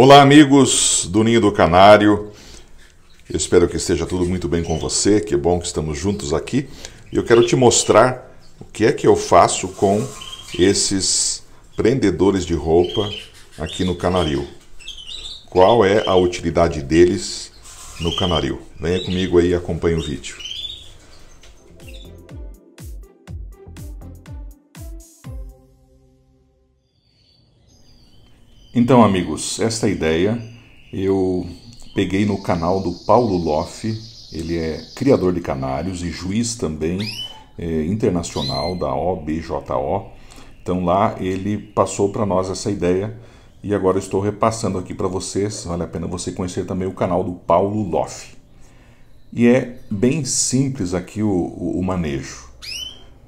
Olá, amigos do Ninho do Canário. Eu espero que esteja tudo muito bem com você. Que bom que estamos juntos aqui. E eu quero te mostrar o que é que eu faço com esses prendedores de roupa aqui no canaril. Qual é a utilidade deles no canaril? Venha comigo aí e acompanhe o vídeo. Então, amigos, esta ideia eu peguei no canal do Paulo Loff, ele é criador de canários e juiz também eh, internacional da OBJO. Então lá ele passou para nós essa ideia e agora estou repassando aqui para vocês. Vale a pena você conhecer também o canal do Paulo Loff. E é bem simples aqui o, o manejo.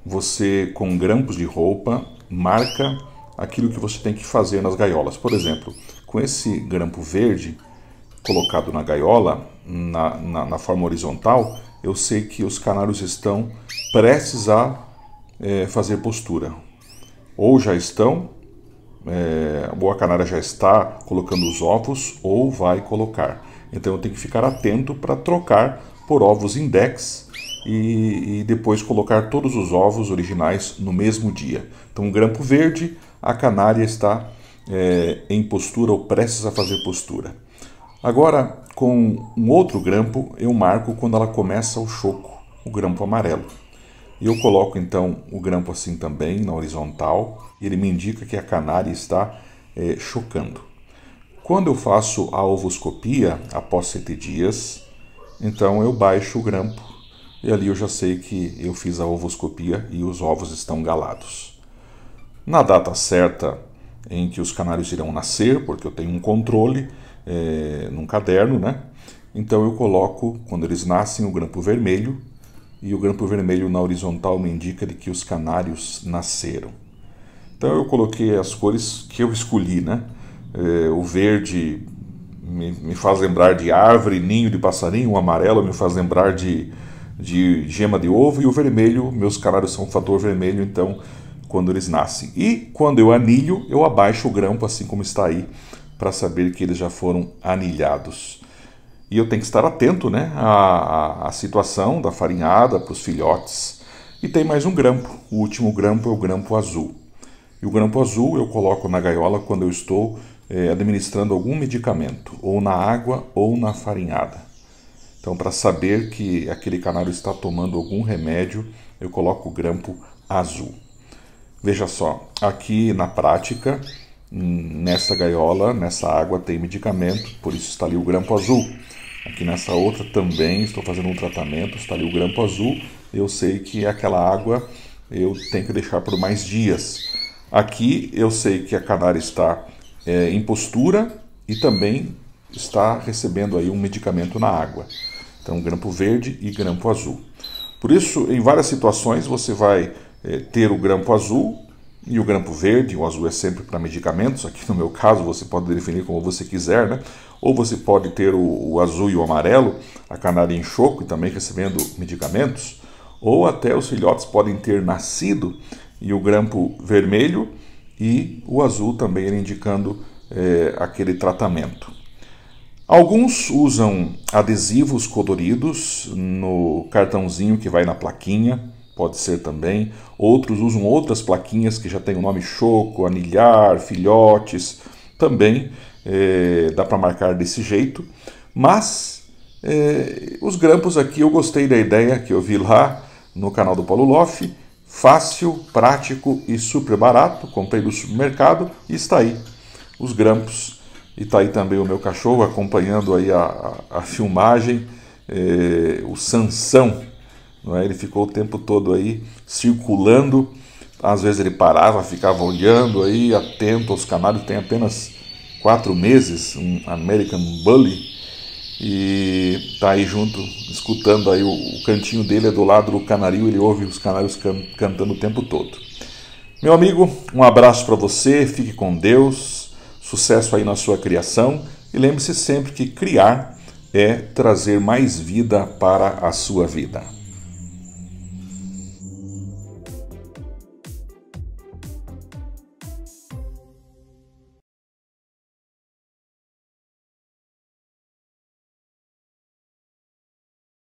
Você com grampos de roupa marca aquilo que você tem que fazer nas gaiolas. Por exemplo, com esse grampo verde colocado na gaiola, na, na, na forma horizontal, eu sei que os canários estão prestes a é, fazer postura. Ou já estão, é, ou a canária já está colocando os ovos, ou vai colocar. Então eu tenho que ficar atento para trocar por ovos index e, e, depois colocar todos os ovos originais no mesmo dia. Então, o grampo verde a canária está é, em postura ou prestes a fazer postura. Agora, com um outro grampo, eu marco quando ela começa o choco, o grampo amarelo. E eu coloco então o grampo assim também, na horizontal, e ele me indica que a canária está é, chocando. Quando eu faço a ovoscopia, após sete dias, então eu baixo o grampo e ali eu já sei que eu fiz a ovoscopia e os ovos estão galados na data certa em que os canários irão nascer, porque eu tenho um controle é, num caderno, né? Então eu coloco, quando eles nascem, o grampo vermelho, e o grampo vermelho na horizontal me indica de que os canários nasceram. Então eu coloquei as cores que eu escolhi, né? É, o verde me, me, faz lembrar de árvore, ninho de passarinho, o amarelo me faz lembrar de, de gema de ovo, e o vermelho, meus canários são um fator vermelho, então quando eles nascem. E quando eu anilho, eu abaixo o grampo, assim como está aí, para saber que eles já foram anilhados. E eu tenho que estar atento né, à, à situação da farinhada para os filhotes. E tem mais um grampo. O último grampo é o grampo azul. E o grampo azul eu coloco na gaiola quando eu estou é, administrando algum medicamento, ou na água ou na farinhada. Então, para saber que aquele canário está tomando algum remédio, eu coloco o grampo azul. Veja só, aqui na prática, nessa gaiola, nessa água tem medicamento, por isso está ali o grampo azul. Aqui nessa outra também estou fazendo um tratamento, está ali o grampo azul. Eu sei que aquela água eu tenho que deixar por mais dias. Aqui eu sei que a canária está é, em postura e também está recebendo aí um medicamento na água. Então, grampo verde e grampo azul. Por isso, em várias situações você vai é, ter o grampo azul e o grampo verde, o azul é sempre para medicamentos, aqui no meu caso você pode definir como você quiser, né? Ou você pode ter o, o azul e o amarelo, a canária em choco, também recebendo medicamentos, ou até os filhotes podem ter nascido e o grampo vermelho e o azul também indicando é, aquele tratamento. Alguns usam adesivos coloridos no cartãozinho que vai na plaquinha, pode ser também. Outros usam outras plaquinhas que já tem o nome choco, anilhar, filhotes, também é, dá para marcar desse jeito. Mas é, os grampos aqui eu gostei da ideia que eu vi lá no canal do Paulo Loff. Fácil, prático e super barato. Comprei no supermercado e está aí os grampos. E está aí também o meu cachorro acompanhando aí a, a, a filmagem, é, o Sansão é? Ele ficou o tempo todo aí circulando. Às vezes ele parava, ficava olhando aí, atento aos canários. Tem apenas quatro meses, um American Bully, e tá aí junto, escutando aí o, o cantinho dele é do lado do canário. Ele ouve os canários can, cantando o tempo todo. Meu amigo, um abraço para você. Fique com Deus. Sucesso aí na sua criação. E lembre-se sempre que criar é trazer mais vida para a sua vida.